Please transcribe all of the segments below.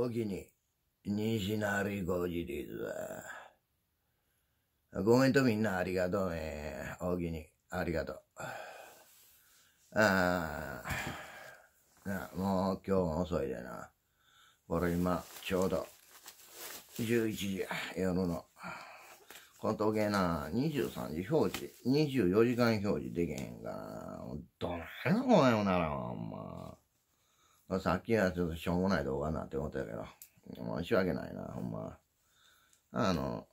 おきに、西成ごじです。ごめんとみんなありがとうね。おきに、ありがとう。ああ、もう今日も遅いでな。俺今、ちょうど、11時、夜の。この時計な、23時表示、24時間表示できへんかどないな、このよなら、ほんま。さっきはちょっとしょうもない動画なって思ったけど、申し訳ないな、ほんま。あの、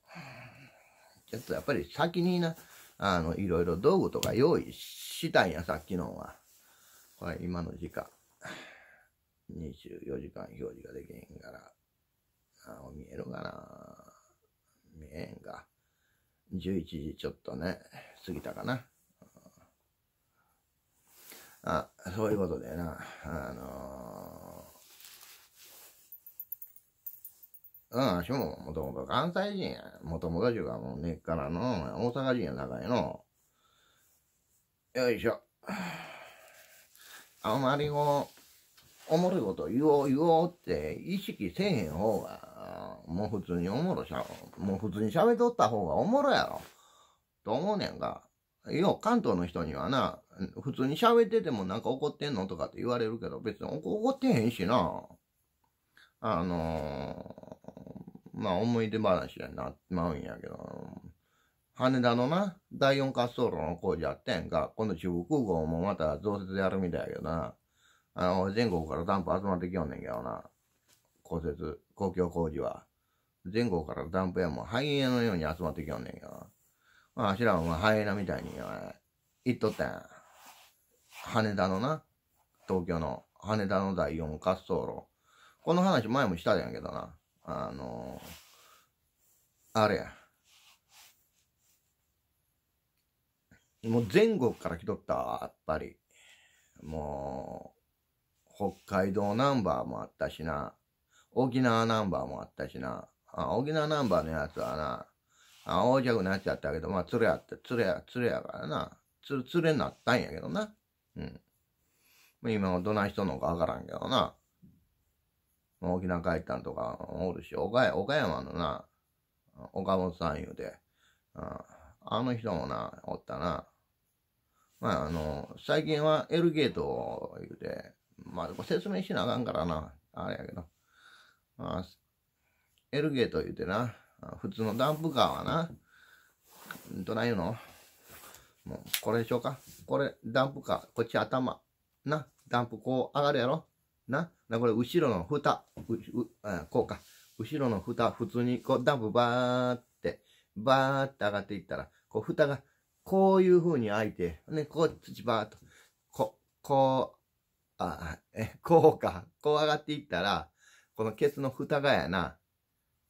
ちょっとやっぱり先にな、あの、いろいろ道具とか用意したんや、さっきのは。これ今の時間。24時間表示ができへんから。あ見えるかな見えへんか。11時ちょっとね、過ぎたかな。あ、そういうことだよな。あのー、うん、しももともと関西人や。もともと中がもう根っからの、大阪人や中にの。よいしょ。あんまりこう、おもろいこと言おう言おうって意識せえへん方が、もう普通におもろしゃ、もう普通に喋っとった方がおもろやろ。と思うねんか。よ、関東の人にはな、普通に喋っててもなんか怒ってんのとかって言われるけど、別に怒ってへんしな。あのー、まあ思い出話になっまうんやけど、羽田のな、第4滑走路の工事あってんか、今度中国空港もまた増設でやるみたいやけどな、あの、全国からダンプ集まってきよんねんけどな、公設、公共工事は。全国からダンプ屋も肺炎のように集まってきよんねんけどな。ああ、知らん、お前、ハイエナみたいに、お行っとったん。羽田のな、東京の、羽田の第4滑走路。この話前もしたんやけどな。あのー、あれや。もう全国から来とった、わ、やっぱり。もう、北海道ナンバーもあったしな。沖縄ナンバーもあったしな。あ沖縄ナンバーのやつはな、あ横ゃくなっちゃったけど、まあ、釣れやって、釣れや、釣れやからな。釣、釣れになったんやけどな。うん。まあ、今はどない人のかわからんけどな。まあ、沖縄帰ったんとかおるし、岡山のな、岡本さん言うて、ああの人もな、おったな。まあ、あの、最近は L ゲートを言うて、まあ、説明しなあかんからな、あれやけど。まあ、L ゲート言うてな、普通のダンプカーはな、んどないうのもう、これでしょうかこれ、ダンプカー、こっち頭。な、ダンプこう上がるやろな、な、これ後ろの蓋、う、う、こうか。後ろの蓋、普通にこう、ダンプバーって、バーって上がっていったら、こう、蓋が、こういう風に開いて、ね、こう、土バーっと、こ、こう、あ、え、こうか。こう上がっていったら、このケツの蓋がやな、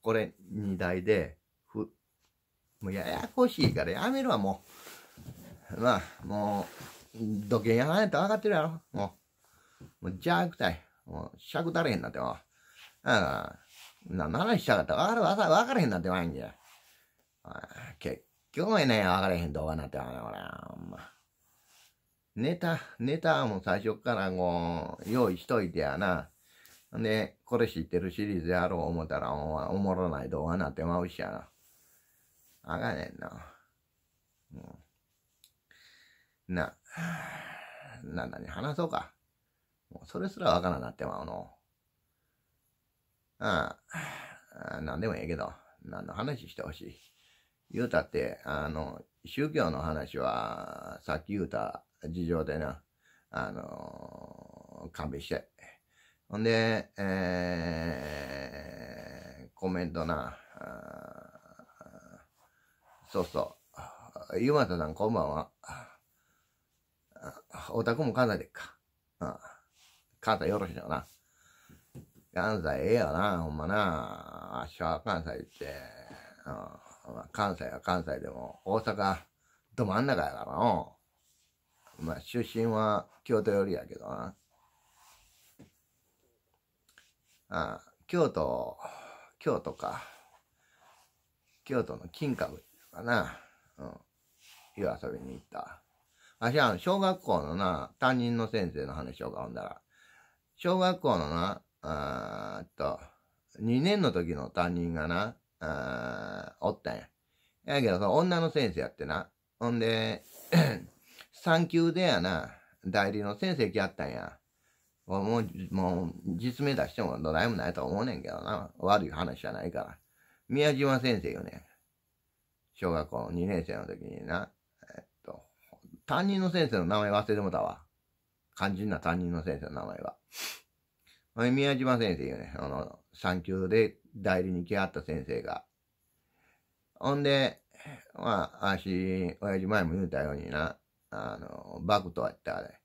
これ2台で、ふ、もうややこしいからやめるわ、もう。まあ、もう、土建やらないと分かってるやろ、もう。もう邪悪体。もう、しゃくたれへんなってもう。うん。な、何したかった分かる、分か分からへんなってまいんじゃ。結局やね、分からへん動画なってまいんこれ。ほんま。ネタ、ネタも最初からこう、用意しといてやな。で、これ知ってるシリーズやろう思ったら、おもろない動画になってまうしやな。あかねんな。うん。な、なんだに話そうか。もうそれすらわからなってまうの。ああ、なんでもええけど、何の話してほしい。言うたって、あの、宗教の話は、さっき言うた事情でな、あの勘弁して。ほんで、えー、コメントな、そうそう、ゆまたさんこんばんは。おたくも関西でっか。あ関西よろしいよな。関西ええよな、ほんまな。あ日し関西って、あ関西は関西でも、大阪、ど真ん中やからの。まあ、出身は京都よりやけどな。あ京都、京都か。京都の金閣かな。うん。夜遊びに行った。あしゃ、小学校のな、担任の先生の話をかんだら、小学校のな、あっと、2年の時の担任がな、あおったんや。やけど、その女の先生やってな。ほんで、3 級でやな、代理の先生来やったんや。もう、もう、実名出してもどないもないと思うねんけどな。悪い話じゃないから。宮島先生よね。小学校2年生の時にな。えっと、担任の先生の名前忘れてもたわ。肝心な担任の先生の名前は。宮島先生よね。あの、産休で代理に来はった先生が。ほんで、まあ、あし、親父前も言うたようにな、あの、バクとは言ったあれ。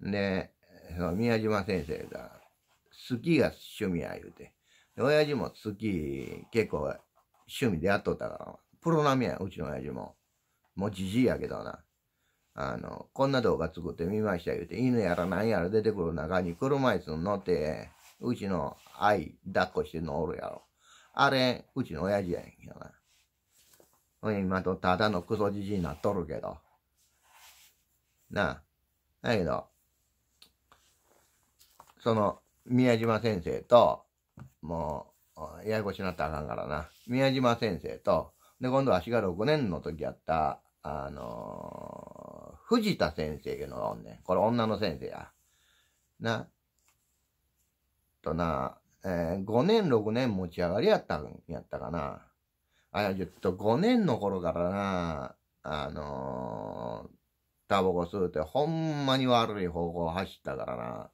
で、その宮島先生が、スキーが趣味や言うて。親父もスキー結構趣味でやっとったから、プロ並みやうちの親父も。もうじじいやけどな。あの、こんな動画作ってみました言うて、犬やら何やら出てくる中に車椅子乗って、うちの愛抱っこして乗るやろ。あれ、うちの親父やんけどな。今とただのクソじじいになっとるけど。なあ。だけど、その、宮島先生と、もう、ややこしなったらあかんからな。宮島先生と、で、今度は足が6年の時やった、あのー、藤田先生のおんねん。これ女の先生や。な。とな、えー、5年、6年持ち上がりやったんやったかな。あ、ちょっと5年の頃からな、あのー、タバコ吸うてほんまに悪い方向走ったからな。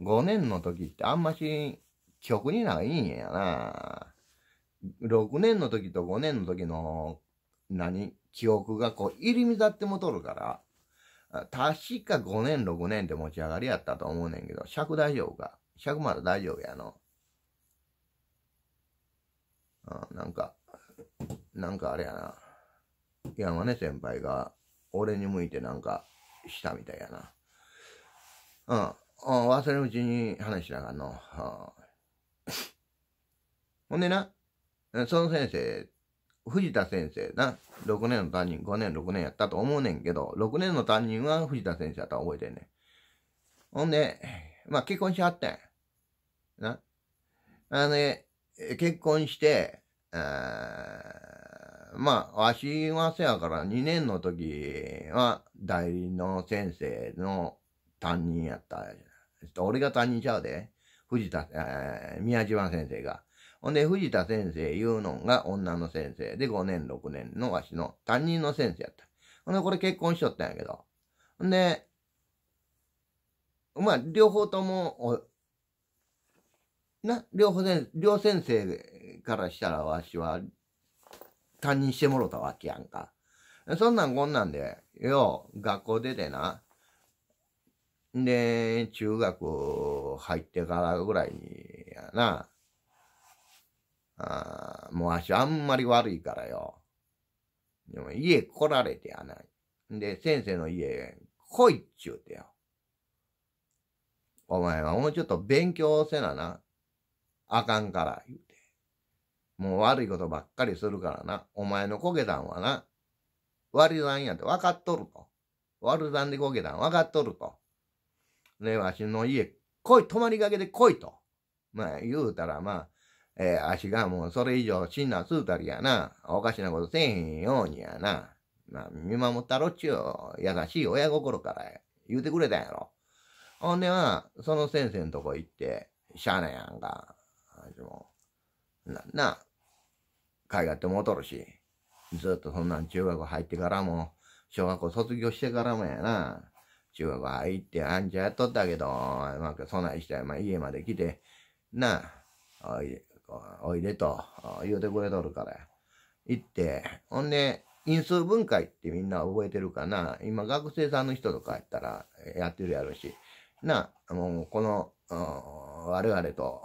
5年の時ってあんまし曲にないいんやな。6年の時と5年の時の、何記憶がこう入り乱ってもとるから、確か5年6年って持ち上がりやったと思うねんけど、尺大丈夫か尺まだ大丈夫やの。あなんか、なんかあれやな。山根先輩が俺に向いてなんかしたみたいやな。うん。忘れうちに話しながらの。ほんでな、その先生、藤田先生な、6年の担任、5年、6年やったと思うねんけど、6年の担任は藤田先生やったら覚えてんねん。ほんで、まあ結婚しはってん。な。あのね、結婚して、まあ、わしはせやから2年の時は代理の先生の担任やった俺が担任ちゃうで、藤田、えー、宮島先生が。ほんで、藤田先生いうのが女の先生で、5年、6年のわしの担任の先生やった。ほんで、これ結婚しとったんやけど。ほんで、まあ、両方とも、な、両方先生、両先生からしたらわしは、担任してもろたわけやんか。そんなんこんなんで、よう、学校出てな、で、中学入ってからぐらいに、やな。ああ、もう足あんまり悪いからよ。でも家来られてやない。で、先生の家来いっちゅうてよ。お前はもうちょっと勉強せなな。あかんから、言うて。もう悪いことばっかりするからな。お前のこけたんはな、悪いんやって分かっとると。悪さんでこけたん分かっとると。ね、わしの家来い、泊まりがけで来いと。まあ、言うたら、まあ、えー、あしがもうそれ以上死んなすうたりやな。おかしなことせえへんようにやな。まあ、見守ったろっちゅう、優しい親心から言うてくれたんやろ。ほんでは、その先生のとこ行って、しゃあないやんか。しも、な、な、海外ってもうとるし、ずっとそんなん中学入ってからも、小学校卒業してからもやな。ちゅうが行って、あんちゃやっとったけど、まあ、そないしたら、まあ、家まで来て、なあ、おいで、おいでと、言うてくれとるから、行って、ほんで、因数分解ってみんな覚えてるかな。今、学生さんの人とかやったら、やってるやろし、なあ、もう、この、我々と、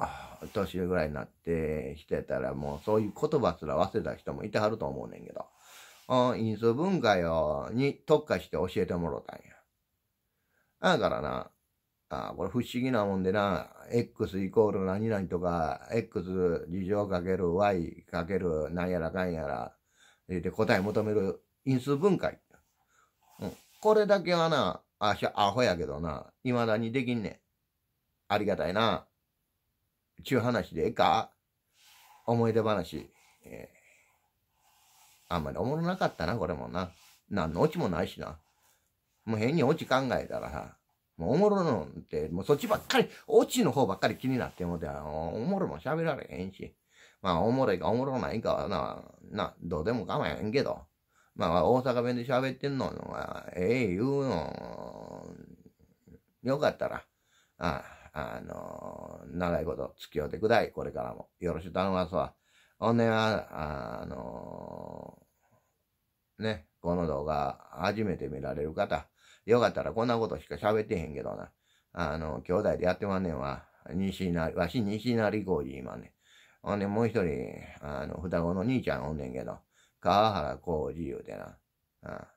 年ぐらいになってしてたら、もうそういう言葉すら忘れた人もいてはると思うねんけど、因数分解を、に特化して教えてもろたんや。だからな、あこれ不思議なもんでな、x イコール何々とか、x 二乗かける y かける何やらかんやら、で答え求める因数分解。うん。これだけはな、あしゃ、アホやけどな、未だにできんねん。ありがたいな。ちゅう話でええか思い出話。えー、あんまりおもろなかったな、これもな。なんのオチもないしな。もう変にオチ考えたらさ、もうおもろのって、もうそっちばっかり、オチの方ばっかり気になってもて、おもろも喋られへんし。まあ、おもろいかおもろないかはな、な、どうでも構えへんけど。まあ、大阪弁で喋ってんの、ええー、言うの、よかったら、あ、あのー、長いこと付き合ってくだい、これからも。よろしく頼ますわ。おねでは、あのー、ね、この動画、初めて見られる方、よかったらこんなことしか喋ってへんけどな。あの、兄弟でやってまんねんわ。西成、わし西成浩二今ね。ほんで、もう一人、あの、双子の兄ちゃんおんねんけど、川原浩二言うてな、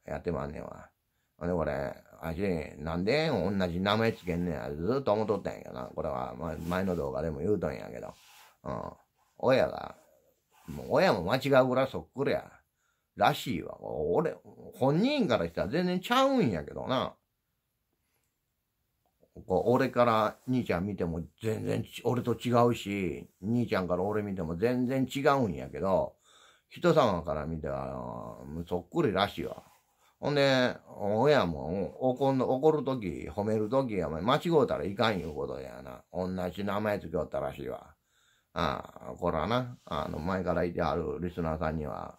やってまんねんわ。ほんで、これ、あし、なんで同じ名前つけんねんや。ずっと思っとったんやけどな。これは、ま、前の動画でも言うとんやけど、うん。親が、もう親も間違うぐらいそっくりや。らしいわ。俺、本人からしたら全然ちゃうんやけどな。俺から兄ちゃん見ても全然俺と違うし、兄ちゃんから俺見ても全然違うんやけど、人様から見ては、そっくりらしいわ。ほんで、親も怒怒るとき、褒めるとき、間違うたらいかんいうことやな。同じ名前付きおったらしいわ。ああ、これはな、あの、前からいてあるリスナーさんには、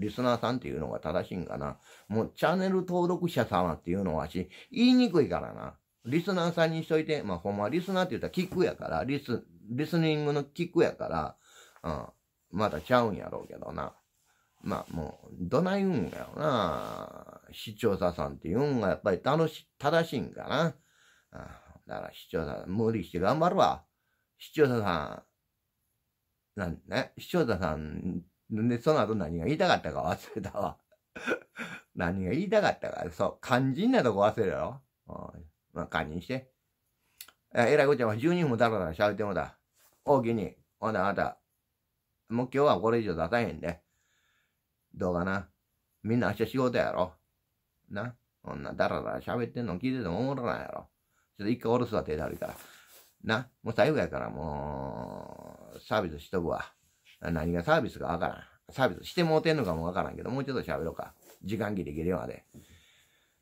リスナーさんっていうのが正しいんかな。もうチャンネル登録者様っていうのはし、言いにくいからな。リスナーさんにしといて、まあほんまリスナーって言ったら聞くやから、リス、リスニングのキックやから、うん、またちゃうんやろうけどな。まあもう、どない言うんやろな。視聴者さんっていうのがやっぱり楽し、正しいんかな。うん、だから視聴者、無理して頑張るわ。視聴者さん、なんね、視聴者さんで、その後何が言いたかったか忘れたわ。何が言いたかったか。そう、肝心なとこ忘れたろ。うん、まあ、堪忍して。えらいこちゃんは12分もだらだら喋ってもだ。大きに。ほで、あなた、もう今日はこれ以上出さへんで。どうかな。みんな明日仕事やろ。な。こんなだらだら喋ってんの聞いててもおもろないやろ。ちょっと一回おろすわ、手だるいから。な。もう最後やから、もう、サービスしとくわ。何がサービスがわからん。サービスしてもうてんのかもわからんけど、もうちょっと喋ろうか。時間ギリギリまで。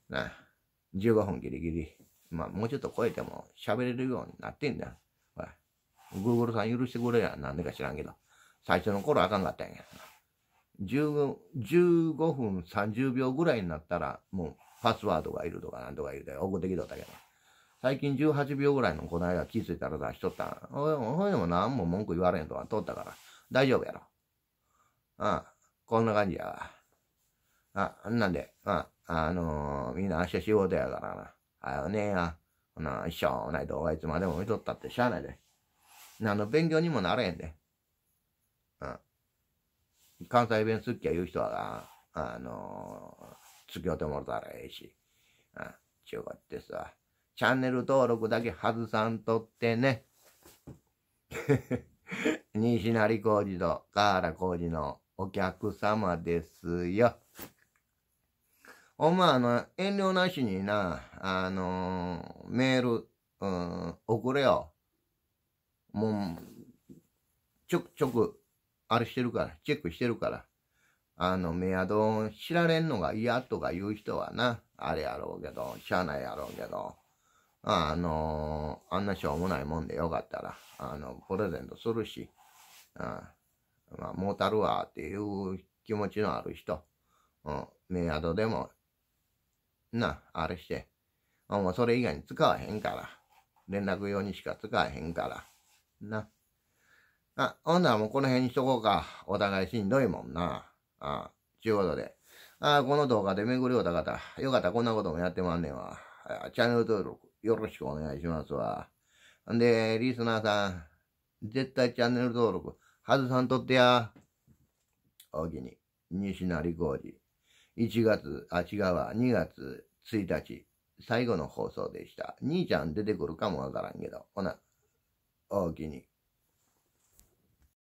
な、15分ギリギリ。まあ、もうちょっと超えても喋れるようになってんだよ。ほら。Google さん許してくれやん。なんでか知らんけど。最初の頃あかんかったんや。15, 15分30秒ぐらいになったら、もうパスワードがいるとかなんとか言うて送ってきとったけど。最近18秒ぐらいのこの間気づいたら出しとった。おい、おいでも何も文句言われんとか通ったから。大丈夫やろ。うん。こんな感じやわ。あ、なんで、うん。あのー、みんな明日仕事やからな。あよねえや。ほな、う緒ない動画いつまでも見とったってしゃあないで。何の勉強にもなれへんで。うん。関西弁すっきゃ言う人は、あのー、付き合ってもらったらええし。うん。ちゅうこってさ、チャンネル登録だけ外さんとってね。西成浩二と河原浩二のお客様ですよ。お前、あの、遠慮なしにな、あのー、メール、うん、送れよ。もう、ちょくちょく、あれしてるから、チェックしてるから。あの、メアド知られんのが嫌とか言う人はな、あれやろうけど、しゃあないやろうけど。あのあんなしょうもないもんでよかったら、あの、プレゼントするし、あまあ、もうたるわっていう気持ちのある人、うん、メアドでも、な、あれして、あもうそれ以外に使わへんから、連絡用にしか使わへんから、な。あ、ほんならもうこの辺にしとこうか。お互いしんどいもんな。あ、ちゅうことで。あ、この動画で巡りおた方、よかったらこんなこともやってまんねんわ。チャンネル登録よろしくお願いしますわ。んで、リスナーさん、絶対チャンネル登録、外さんとってや。大きに、西成浩二。1月、あ、違うわ、2月1日、最後の放送でした。兄ちゃん出てくるかもわからんけど、ほな、大きに。